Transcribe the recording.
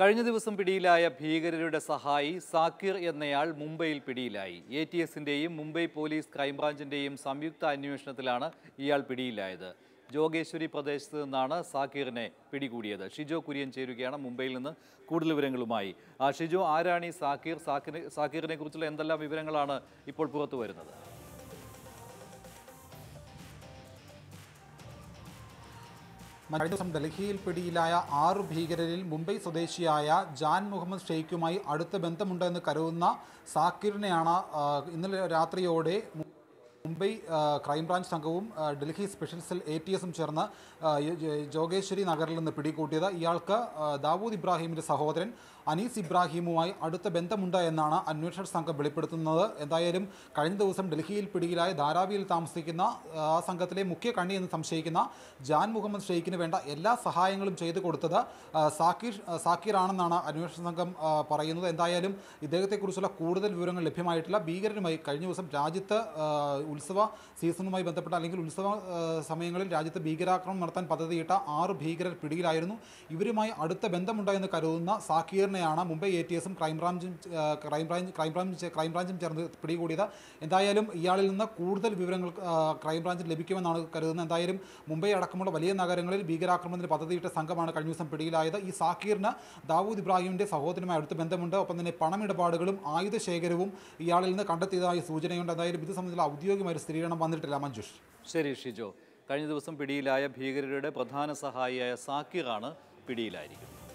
കഴിഞ്ഞ ദിവസം പിടിയിലായ ഭീകരരുടെ സഹായി സാക്കിർ എന്നയാൾ മുംബൈയിൽ പിടിയിലായി എ ടി എസിൻ്റെയും മുംബൈ പോലീസ് ക്രൈംബ്രാഞ്ചിൻ്റെയും സംയുക്ത അന്വേഷണത്തിലാണ് ഇയാൾ പിടിയിലായത് ജോഗേശ്വരി പ്രദേശത്ത് നിന്നാണ് സാക്കീറിനെ പിടികൂടിയത് ഷിജോ കുര്യൻ ചേരുകയാണ് മുംബൈയിൽ നിന്ന് കൂടുതൽ വിവരങ്ങളുമായി ഷിജോ ആരാണ് ഈ സാക്കിർ സാക്കീറിനെ കുറിച്ചുള്ള എന്തെല്ലാം വിവരങ്ങളാണ് ഇപ്പോൾ പുറത്തു വരുന്നത് കഴിഞ്ഞ ദിവസം ഡൽഹിയിൽ പിടിയിലായ ആറു ഭീകരരിൽ മുംബൈ സ്വദേശിയായ ജാൻ മുഹമ്മദ് ഷെയ്ഖുമായി അടുത്ത ബന്ധമുണ്ടെന്ന് കരുതുന്ന സാക്കിറിനെയാണ് ഇന്നലെ രാത്രിയോടെ മുംബൈ ക്രൈംബ്രാഞ്ച് സംഘവും Delhi special cell A T എസും ചേർന്ന് ജോഗേശ്വരി നഗറിൽ നിന്ന് പിടികൂട്ടിയത് ഇയാൾക്ക് ദാവൂദ് ഇബ്രാഹിമിന്റെ സഹോദരൻ അനീസ് ഇബ്രാഹിമുമായി അടുത്ത ബന്ധമുണ്ട് എന്നാണ് അന്വേഷണ സംഘം വെളിപ്പെടുത്തുന്നത് എന്തായാലും കഴിഞ്ഞ ദിവസം ഡൽഹിയിൽ പിടിയിലായ ധാരാവിയിൽ താമസിക്കുന്ന ആ സംഘത്തിലെ മുഖ്യ കണ്ണി എന്ന് സംശയിക്കുന്ന ജാൻ മുഹമ്മദ് ഷെയ്ഖിന് വേണ്ട എല്ലാ സഹായങ്ങളും ചെയ്തു കൊടുത്തത് സാക്കീർ സാക്കീറാണെന്നാണ് അന്വേഷണ സംഘം പറയുന്നത് എന്തായാലും ഇദ്ദേഹത്തെക്കുറിച്ചുള്ള കൂടുതൽ വിവരങ്ങൾ ലഭ്യമായിട്ടില്ല ഭീകരനുമായി കഴിഞ്ഞ ദിവസം രാജ്യത്ത് ഉത്സവ സീസണുമായി ബന്ധപ്പെട്ട അല്ലെങ്കിൽ ഉത്സവ സമയങ്ങളിൽ രാജ്യത്ത് ഭീകരാക്രമണം നടത്താൻ പദ്ധതിയിട്ട ആറ് ഭീകരർ പിടിയിലായിരുന്നു ഇവരുമായി അടുത്ത ബന്ധമുണ്ടായെന്ന് കരുതുന്ന സാക്കീറിനെയാണ് മുംബൈ എ ടി എസും ക്രൈംബ്രാഞ്ചും ക്രൈംബ്രാഞ്ച് ക്രൈംബ്രാഞ്ച് ക്രൈംബ്രാഞ്ചും ചേർന്ന് പിടികൂടിയത് എന്തായാലും ഇയാളിൽ നിന്ന് കൂടുതൽ വിവരങ്ങൾ ക്രൈംബ്രാഞ്ചിൽ ലഭിക്കുമെന്നാണ് കരുതുന്നത് എന്തായാലും മുംബൈ അടക്കമുള്ള വലിയ നഗരങ്ങളിൽ ഭീകരാക്രമണത്തിന് പദ്ധതിയിട്ട സംഘമാണ് കഴിഞ്ഞ ദിവസം പിടിയിലായത് ഈ സാക്കീറിന് ദാവൂദ് ഇബ്രാഹിമിൻ്റെ സഹോദരനുമായി അടുത്ത ബന്ധമുണ്ട് ഒപ്പം തന്നെ പണമിടപാടുകളും ആയുധ ശേഖരവും ഇയാളിൽ നിന്ന് കണ്ടെത്തിയതായി സൂചനയുണ്ട് എന്തായാലും ഇത് സംബന്ധിച്ചുള്ള ഔദ്യോഗിക ഇതുവരെയും ഒരു സ്ഥിരീകരണം വന്നിട്ടില്ല മഞ്ജുഷ് ശരി ഷിജോ കഴിഞ്ഞ ദിവസം പിടിയിലായ ഭീകരരുടെ പ്രധാന സഹായിയായ സാക്കിറാണ് പിടിയിലായിരിക്കുന്നത്